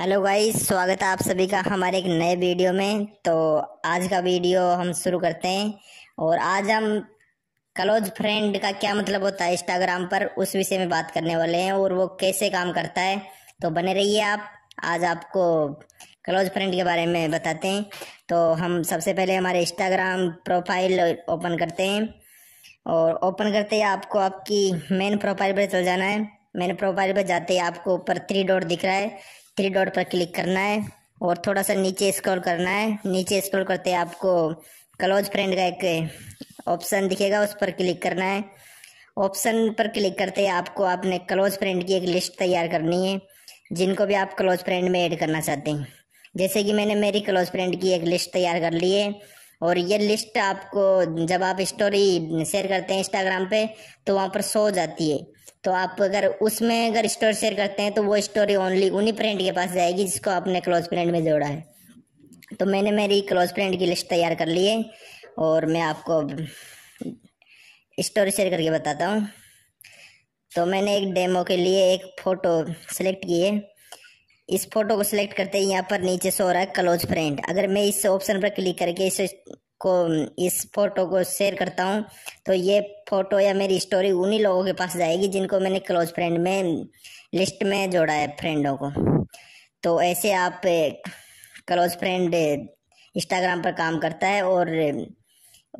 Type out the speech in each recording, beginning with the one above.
hello guys स्वागत है आप सभी का हमारे एक नए वीडियो में तो आज का वीडियो हम शुरू करते हैं और आज हम क्लोज फ्रेंड का क्या मतलब होता है इंस्टाग्राम पर उस विषय में बात करने वाले हैं और वो कैसे काम करता है तो बने रहिए आप आज आपको क्लोज फ्रेंड के बारे में बताते हैं तो हम सबसे पहले हमारे इंस्टाग्राम प्रोफाइल ओपन करते हैं और ओपन करते ही आपको आपकी मेन प्रोफाइल पर चल जाना है मेन प्रोफाइल पर जाते ही आपको ऊपर थ्री डॉट दिख रहा है थ्री डॉट पर क्लिक करना है और थोड़ा सा नीचे स्क्रॉल करना है नीचे स्क्रॉल करते आपको क्लोज फ्रेंड का एक ऑप्शन दिखेगा उस पर क्लिक करना है ऑप्शन पर क्लिक करते आपको आपने क्लोज फ्रेंड की एक लिस्ट तैयार करनी है जिनको भी आप क्लोज फ्रेंड में ऐड करना चाहते हैं जैसे कि मैंने मेरी क्लोज फ्रेंड की एक लिस्ट तैयार कर ली है और ये लिस्ट आपको जब आप स्टोरी शेयर करते हैं इंस्टाग्राम पे तो वहाँ पर सो हो जाती है तो आप अगर उसमें अगर स्टोरी शेयर करते हैं तो वो स्टोरी ओनली उन्हीं फ्रेंड के पास जाएगी जिसको आपने क्लोज फ्रेंड में जोड़ा है तो मैंने मेरी क्लोज फ्रेंड की लिस्ट तैयार कर ली है और मैं आपको स्टोरी शेयर करके बताता हूँ तो मैंने एक डेमो के लिए एक फ़ोटो सेलेक्ट की है इस फोटो को सिलेक्ट करते ही यहाँ पर नीचे से हो रहा है क्लोज फ्रेंड अगर मैं इस ऑप्शन पर क्लिक करके इस को इस फोटो को शेयर करता हूँ तो ये फोटो या मेरी स्टोरी उन्हीं लोगों के पास जाएगी जिनको मैंने क्लोज फ्रेंड में लिस्ट में जोड़ा है फ्रेंडों को तो ऐसे आप क्लोज फ्रेंड इंस्टाग्राम पर काम करता है और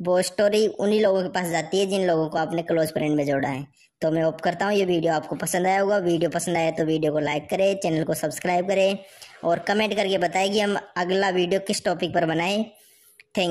वो स्टोरी उन्हीं लोगों के पास जाती है जिन लोगों को आपने क्लोज फ्रेंड में जोड़ा है तो मैं ओप करता हूँ ये वीडियो आपको पसंद आया होगा वीडियो पसंद आया तो वीडियो को लाइक करें चैनल को सब्सक्राइब करें और कमेंट करके बताएं कि हम अगला वीडियो किस टॉपिक पर बनाएं थैंक